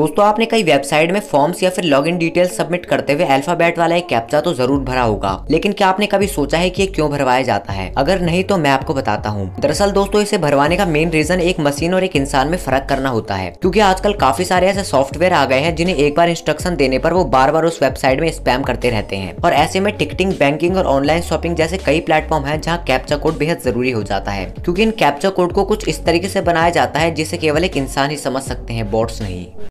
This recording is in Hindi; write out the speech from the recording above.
दोस्तों आपने कई वेबसाइट में फॉर्म्स या फिर लॉगिन डिटेल सबमिट करते हुए अल्फाबेट वाला एक कैप्चा तो जरूर भरा होगा लेकिन क्या आपने कभी सोचा है कि ये क्यों भरवाया जाता है अगर नहीं तो मैं आपको बताता हूँ दरअसल दोस्तों इसे भरवाने का मेन रीजन एक मशीन और एक इंसान में फर्क करना होता है क्यूँकी आजकल काफी सारे ऐसे सॉफ्टवेयर आ गए हैं जिन्हें एक बार इंस्ट्रक्शन देने पर वो बार बार उस वेबसाइट में स्पैम करते रहते हैं और ऐसे में टिकटिंग बैंकिंग और ऑनलाइन शॉपिंग जैसे कई प्लेटफॉर्म है जहाँ कैप्चा कोड बेहद जरूरी हो जाता है क्यूँकी इन कैप्चा कोड को कुछ इस तरीके ऐसी बनाया जाता है जिसे केवल एक इंसान ही समझ सकते हैं बोर्ड नहीं